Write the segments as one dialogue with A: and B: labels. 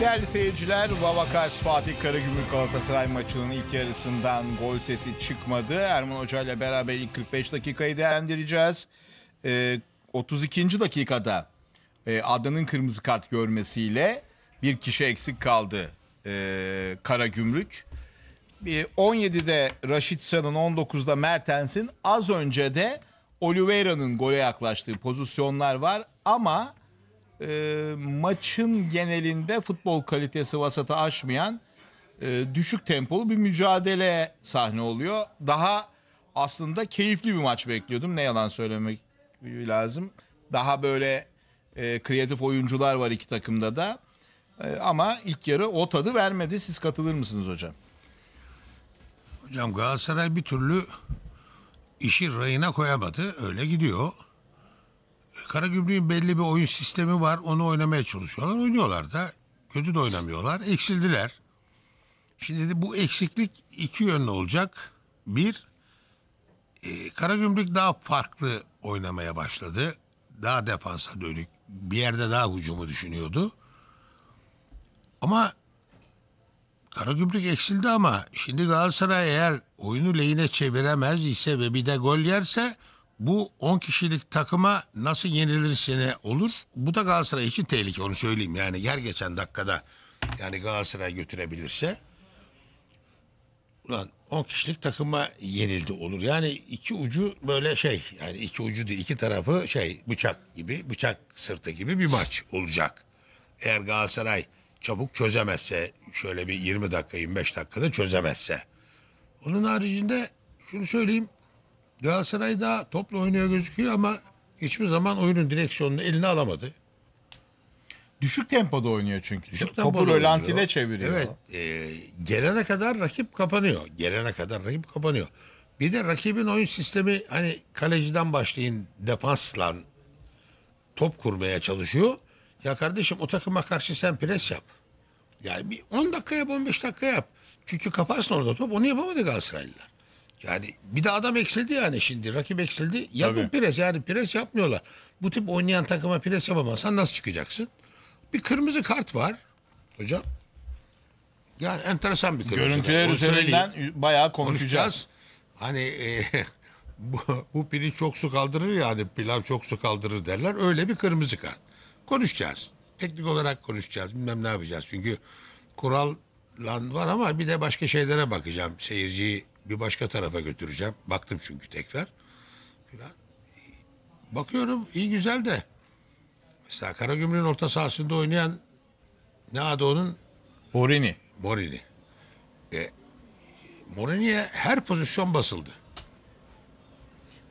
A: Değerli seyirciler, Vavakar Fatih Karagümrük Galatasaray maçının ilk yarısından gol sesi çıkmadı. Erman Hoca ile beraber ilk 45 dakikayı değerlendireceğiz. Ee, 32. dakikada e, Adan'ın kırmızı kart görmesiyle bir kişi eksik kaldı e, Karagümrük. E, 17'de Raşit San'ın, 19'da Mertens'in, az önce de Oliveira'nın gole yaklaştığı pozisyonlar var ama e, maçın genelinde futbol kalitesi vasatı aşmayan e, düşük tempolu bir mücadele sahne oluyor. Daha aslında keyifli bir maç bekliyordum. Ne yalan söylemek lazım. Daha böyle e, kreatif oyuncular var iki takımda da. E, ama ilk yarı o tadı vermedi. Siz katılır mısınız hocam?
B: Hocam Galatasaray bir türlü işi rayına koyamadı. Öyle gidiyor. Karagümrük'ün belli bir oyun sistemi var. Onu oynamaya çalışıyorlar. Oynuyorlar da. Kötü de oynamıyorlar. Eksildiler. Şimdi de bu eksiklik iki yönlü olacak. Bir, e, Karagümrük daha farklı oynamaya başladı. Daha defansa dönük. Bir yerde daha hücumu düşünüyordu. Ama Karagümrük eksildi ama şimdi Galatasaray eğer oyunu lehine çeviremez ise ve bir de gol yerse bu 10 kişilik takıma nasıl yenilirse olur. Bu da Galatasaray için tehlike onu söyleyeyim. Yani yer geçen dakikada yani Galatasaray götürebilirse ulan 10 kişilik takıma yenildi olur. Yani iki ucu böyle şey yani iki ucu değil iki tarafı şey bıçak gibi bıçak sırtı gibi bir maç olacak. Eğer Galatasaray çabuk çözemezse şöyle bir 20 dakika 25 dakikada çözemezse. Onun haricinde şunu söyleyeyim Galatasaray daha topla oynuyor gözüküyor ama hiçbir zaman oyunun direksiyonunu eline alamadı. Düşük tempoda oynuyor çünkü. Düşük tempoda Topu oynuyor. rölantide çeviriyor. Evet. e, gelene kadar rakip kapanıyor. Gelene kadar rakip kapanıyor. Bir de rakibin oyun sistemi hani kaleciden başlayın defansla top kurmaya çalışıyor. Ya kardeşim o takıma karşı sen pres yap. Yani bir 10 dakika yap 15 dakika yap. Çünkü kaparsın orada top. Onu yapamadı Galatasaraylılar. Yani bir de adam eksildi yani şimdi. Rakip eksildi. Yapın Tabii. pres. Yani pres yapmıyorlar. Bu tip oynayan takıma pres yapamazsan nasıl çıkacaksın? Bir kırmızı kart var hocam. Yani enteresan bir kırmızı Görüntüler kart. Onu üzerinden söyleyeyim. bayağı konuşacağız. Hani e, bu, bu pirinç çok su kaldırır yani pilav çok su kaldırır derler. Öyle bir kırmızı kart. Konuşacağız. Teknik olarak konuşacağız. Bilmem ne yapacağız. Çünkü kural var ama bir de başka şeylere bakacağım. Seyirciyi bir başka tarafa götüreceğim. Baktım çünkü tekrar. Falan. Bakıyorum iyi güzel de. Mesela Karagümrük'ün orta sahasında oynayan ne adı onun? Borini. Morini. E, Morini'ye her pozisyon basıldı.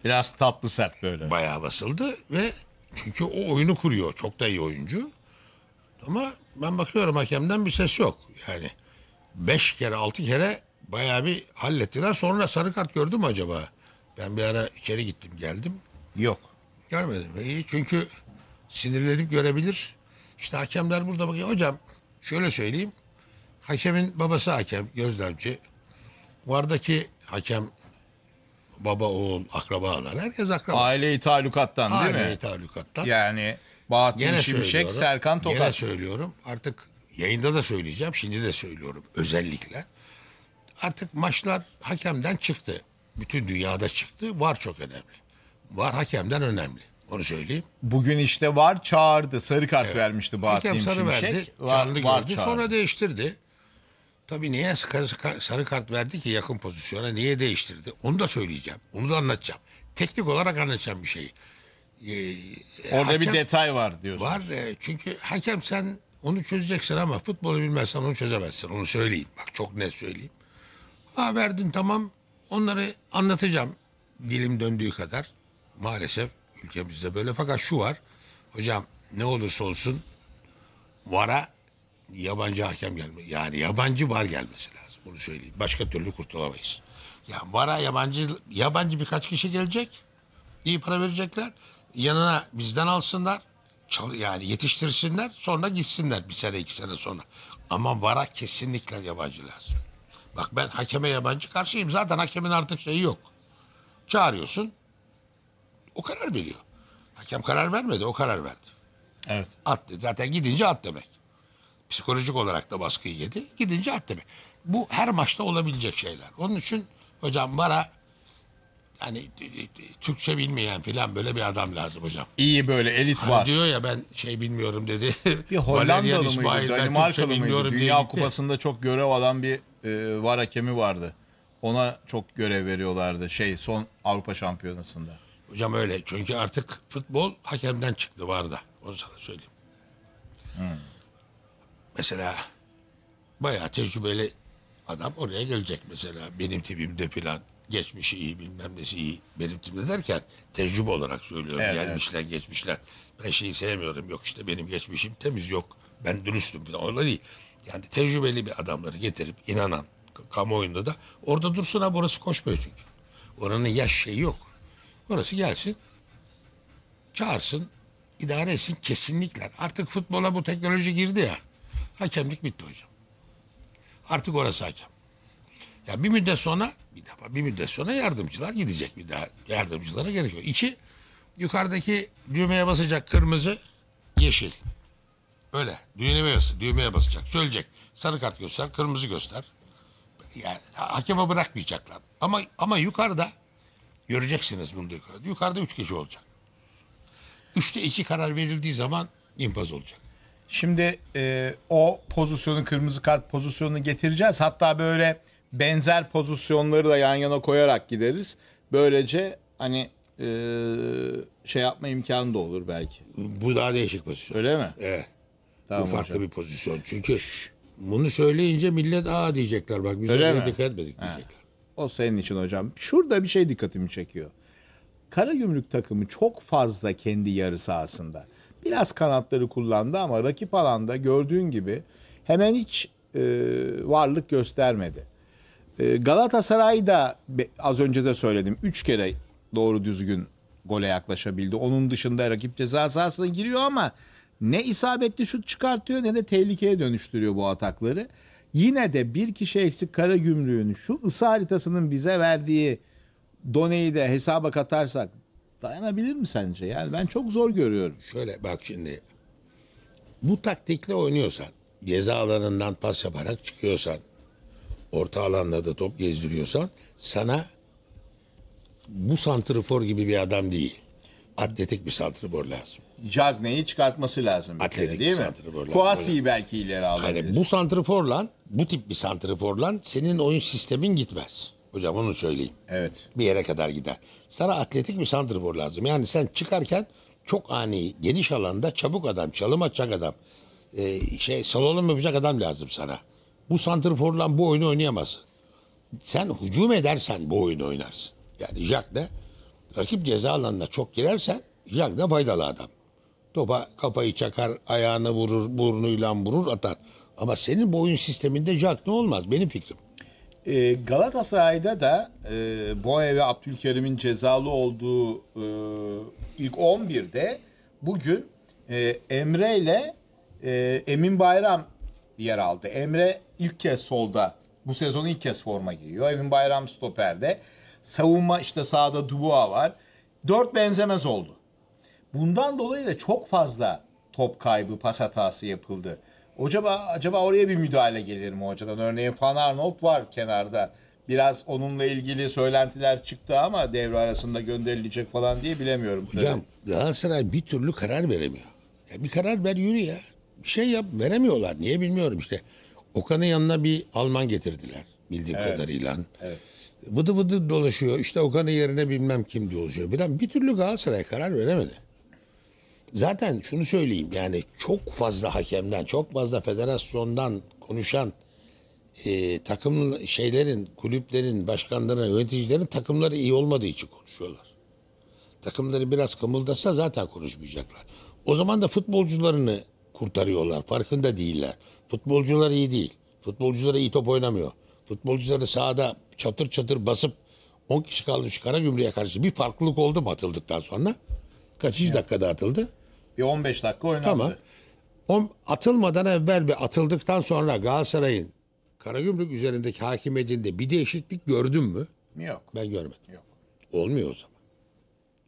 B: Biraz tatlı sert böyle. Bayağı basıldı ve çünkü o oyunu kuruyor. Çok da iyi oyuncu. Ama ben bakıyorum hakemden bir ses yok. Yani beş kere altı kere bayağı bir hallettiler. Sonra sarı kart gördü mü acaba? Ben bir ara içeri gittim geldim. Yok. Görmedim. E, iyi, çünkü sinirlerim görebilir. İşte hakemler burada bakıyor. Hocam şöyle söyleyeyim. Hakemin babası hakem, gözlemci. Vardaki hakem baba, oğul, akrabalar. Herkes akraba. Aile-i talukattan değil mi? Aile-i talukattan. Yani Bahattin Gene Şimşek, Serkan Tokat. Yine söylüyorum. Artık yayında da söyleyeceğim. Şimdi de söylüyorum özellikle. Artık maçlar hakemden çıktı. Bütün dünyada çıktı. Var çok önemli. Var hakemden önemli. Onu söyleyeyim. Bugün işte var çağırdı. Sarı kart evet. vermişti Bahattin Hakem sarı Şimşek. verdi. Var, canlı var gördü. Çağırdı. Sonra değiştirdi. Tabii niye sarı kart verdi ki yakın pozisyona? Niye değiştirdi? Onu da söyleyeceğim. Onu da anlatacağım. Teknik olarak anlatacağım bir şeyi. Ee, e, Orada hakem, bir detay var diyorsun. Var. E, çünkü hakem sen onu çözeceksin ama futbolu bilmezsen onu çözemezsin. Onu söyleyeyim. Bak çok net söyleyeyim. Ha verdin tamam onları anlatacağım dilim döndüğü kadar. Maalesef ülkemizde böyle fakat şu var. Hocam ne olursa olsun vara yabancı hakem gelme. Yani yabancı var gelmesi lazım. Bunu söyleyeyim. Başka türlü kurtulamayız. yani vara yabancı yabancı birkaç kişi gelecek. İyi para verecekler. Yanına bizden alsınlar. Çal, yani yetiştirsinler. Sonra gitsinler bir sene iki sene sonra. Ama vara kesinlikle yabancı lazım. Bak ben hakeme yabancı karşıyım. Zaten hakemin artık şeyi yok. Çağırıyorsun. O karar veriyor. Hakem karar vermedi. O karar verdi. Evet. At, zaten gidince at demek. Psikolojik olarak da baskıyı yedi. Gidince at demek. Bu her maçta olabilecek şeyler. Onun için hocam bana yani Türkçe bilmeyen filan böyle bir adam lazım hocam. İyi böyle elit hani var. Diyor ya ben şey bilmiyorum dedi. Bir Hollandalı mıydı, İsmail, Danimarkalı mıydı? Dünya Kupası'nda
A: çok görev alan bir e, var hakemi vardı. Ona çok görev veriyorlardı şey son Avrupa Şampiyonası'nda. Hocam öyle çünkü artık
B: futbol hakemden çıktı var da. Onu sana söyleyeyim. Hmm. Mesela bayağı tecrübeli adam oraya gelecek mesela. Benim tipimde filan geçmişi iyi bilmem nesi iyi benim tipimde derken tecrübe olarak söylüyorum. Evet, Gelmişler evet. geçmişler. Ben şeyi sevmiyorum. Yok işte benim geçmişim temiz yok. Ben dürüstüm falan. Onlar değil yani tecrübeli bir adamları getirip inanan kamuoyunda da orada dursun ha burası koşmuyor çünkü. Oranın yaş şeyi yok. Orası gelsin çağırsın idare etsin kesinlikler. Artık futbola bu teknoloji girdi ya. Hakemlik bitti hocam. Artık orası hakem. Ya bir müddet sonra bir defa bir müddet sonra yardımcılar gidecek bir daha yardımcılara gerekiyor. İki yukarıdaki düğmeye basacak kırmızı yeşil. Öyle. Düğmeye, bas, düğmeye basacak. Söyleyecek. Sarı kart göster, kırmızı göster. Yani hakeme bırakmayacaklar. Ama ama yukarıda göreceksiniz bunu yukarıda. Yukarıda üç kişi olacak. Üçte iki karar verildiği zaman infaz olacak. Şimdi e,
A: o pozisyonu kırmızı kart pozisyonunu getireceğiz. Hatta böyle benzer pozisyonları da yan yana koyarak gideriz. Böylece hani e, şey yapma
B: imkanı da olur belki. Bu daha değişik pozisyon. Öyle mi? Evet. Tamam Bu farklı hocam. bir pozisyon. Çünkü bunu söyleyince millet aa diyecekler bak biz Öyle oraya dikkat etmedik diyecekler.
A: O senin için hocam. Şurada bir şey dikkatimi çekiyor. Karagümrük takımı çok fazla kendi yarı sahasında. Biraz kanatları kullandı ama rakip alanda gördüğün gibi hemen hiç e, varlık göstermedi. E, Galatasaray da az önce de söyledim. Üç kere doğru düzgün gole yaklaşabildi. Onun dışında rakip ceza sahasına giriyor ama ne isabetli şut çıkartıyor ne de tehlikeye dönüştürüyor bu atakları. Yine de bir kişi eksik kara gümrüğün şu ısı haritasının bize verdiği doneyi de hesaba katarsak dayanabilir mi sence?
B: Yani ben çok zor görüyorum. Şöyle bak şimdi bu taktikle oynuyorsan ceza alanından pas yaparak çıkıyorsan orta alanda da top gezdiriyorsan sana bu santrifor gibi bir adam değil atletik bir santrifor lazım. Cagney'i çıkartması lazım. Bir kere, değil bir mi? santriforla. belki ileri alabilir. Yani bu santriforla, bu tip bir santriforla senin oyun sistemin gitmez. Hocam onu söyleyeyim. Evet. Bir yere kadar gider. Sana atletik bir santrifor lazım. Yani sen çıkarken çok ani, geniş alanda çabuk adam, çalım atacak adam, e, şey slalom yapacak adam lazım sana. Bu santriforla bu oyunu oynayamazsın. Sen hücum edersen bu oyunu oynarsın. Yani Jack de rakip ceza alanına çok girersen Jack de faydalı adam. Topa kafayı çakar, ayağını vurur, burnuyla vurur, atar. Ama senin boyun sisteminde Jack ne olmaz? Benim fikrim. E, Galatasaray'da
A: da e, Boye ve Abdülkerim'in cezalı olduğu e, ilk 11'de bugün e, Emre ile e, Emin Bayram yer aldı. Emre ilk kez solda. Bu sezon ilk kez forma giyiyor. Emin Bayram stoperde. Savunma işte sağda Dubois var. Dört benzemez oldu. Bundan dolayı da çok fazla top kaybı, pas hatası yapıldı. Acaba acaba oraya bir müdahale gelir mi hocadan? Örneğin Van Arnold var kenarda. Biraz onunla ilgili söylentiler çıktı ama devre arasında gönderilecek falan diye bilemiyorum.
B: Hocam Galatasaray bir türlü karar veremiyor. Ya bir karar ver yürü ya. Bir şey yap veremiyorlar. Niye bilmiyorum işte. Okan'ın yanına bir Alman getirdiler bildiğim evet. kadarıyla. Evet. Vıdı vıdı dolaşıyor. İşte Okan'ın yerine bilmem kim dolaşıyor. Bir, bir türlü Galatasaray karar veremedi. Zaten şunu söyleyeyim yani çok fazla hakemden, çok fazla federasyondan konuşan e, takım şeylerin, kulüplerin, başkanların, yöneticilerin takımları iyi olmadığı için konuşuyorlar. Takımları biraz kımıldasa zaten konuşmayacaklar. O zaman da futbolcularını kurtarıyorlar. Farkında değiller. Futbolcular iyi değil. Futbolcular iyi top oynamıyor. Futbolcuları sahada çatır çatır basıp 10 kişi kalmış Karagümrük'e karşı bir farklılık oldu mu atıldıktan sonra? Kaçıncı evet. dakikada atıldı? Bir 15 dakika oynadı. Tamam. On, atılmadan evvel ve atıldıktan sonra Galatasaray'ın Karagümrük üzerindeki hakimiyetinde bir değişiklik gördün mü? Yok. Ben görmedim. Yok. Olmuyor o zaman.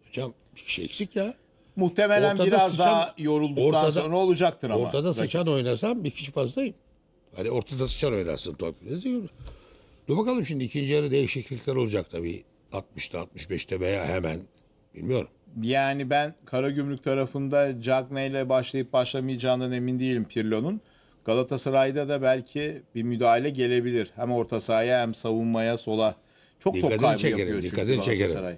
B: Hocam bir şey eksik ya. Muhtemelen ortada biraz sıçan, daha yorulduktan ortada, sonra olacaktır ama. Ortada sıçan Peki. oynasam bir kişi fazlayım. Hani ortada sıçan oynasın top. Ne diyorum? Dur bakalım şimdi ikinci yarı değişiklikler olacak tabii. 60'ta 65'te veya hemen Bilmiyorum. Yani ben
A: Kara Gümrük tarafında Cagney ile başlayıp başlamayacağından emin değilim Pirlo'nun. Galatasaray'da da belki bir müdahale gelebilir. Hem orta sahaya hem savunmaya sola. Çok dikkatini top kaybı çekerim, yapıyor çünkü dikkatini Galatasaray.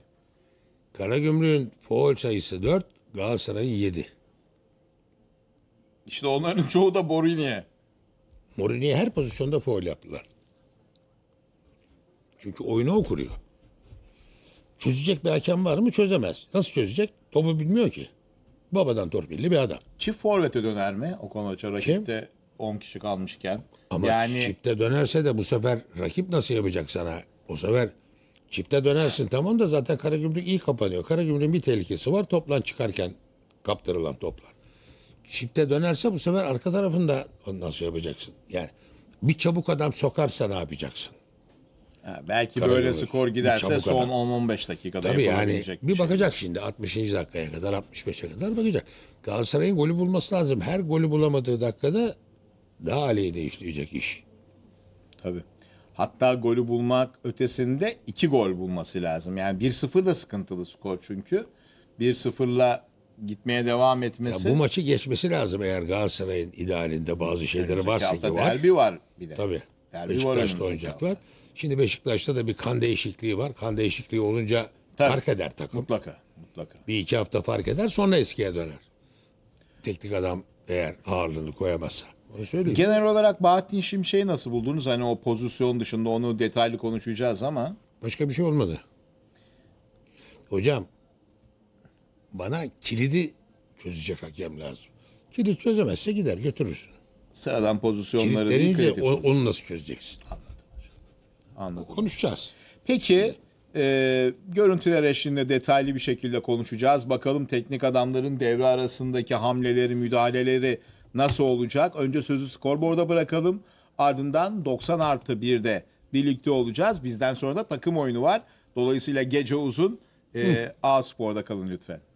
B: Kara Karagümrük'ün foul sayısı 4, Galatasaray'ın 7. İşte onların çoğu da Borini'ye. Morini'ye her pozisyonda foul yaptılar. Çünkü oyunu okuruyor. Çözecek bir hakem var mı? Çözemez. Nasıl çözecek? Topu bilmiyor ki. Babadan torpilli bir adam. Çift forvete döner mi o konuda rakipte 10 kişi kalmışken? Ama yani... çifte dönerse de bu sefer rakip nasıl yapacak sana? O sefer çifte dönersin tamam da zaten Karagümrük iyi kapanıyor. Karagümrük'ün bir tehlikesi var toplan çıkarken kaptırılan toplar. Çifte dönerse bu sefer arka tarafında nasıl yapacaksın? Yani bir çabuk adam sokarsa ne yapacaksın? Ha, belki Karar böyle olur. skor giderse son 10-15 dakikada Tabii yani bir, bir şey. bakacak şimdi 60. dakikaya kadar 65'e kadar bakacak. Galatasaray'ın golü bulması lazım. Her golü bulamadığı dakikada daha aleyhi değiştirecek iş. Tabii. Hatta golü bulmak ötesinde
A: iki gol bulması lazım. Yani 1-0 da sıkıntılı skor çünkü. 1-0'la gitmeye devam etmesi. Ya bu
B: maçı geçmesi lazım eğer Galatasaray'ın idealinde bazı şeyleri yani varsa ki var. derbi var bir de. Tabii. Derbi Beşiktaş'ta oynayacaklar. Ama. Şimdi Beşiktaş'ta da bir kan değişikliği var. Kan değişikliği olunca Tabii. fark eder takım. Mutlaka, mutlaka. Bir iki hafta fark eder sonra eskiye döner. Teknik adam eğer ağırlığını koyamazsa. Onu
A: Genel olarak Bahattin Şimşek'i nasıl buldunuz? Hani o pozisyon dışında onu detaylı konuşacağız ama.
B: Başka bir şey olmadı. Hocam bana kilidi çözecek hakem lazım. Kilit çözemezse gider götürürsün sıradan pozisyonları Kilitlenince değil, o, onu nasıl çözeceksin? Anladım. Konuşacağız.
A: Peki e, görüntüler eşliğinde detaylı bir şekilde konuşacağız. Bakalım teknik adamların devre arasındaki hamleleri, müdahaleleri nasıl olacak? Önce sözü skorboarda bırakalım. Ardından 90 artı 1'de birlikte olacağız. Bizden sonra da takım oyunu var. Dolayısıyla gece uzun. E, A Spor'da kalın lütfen.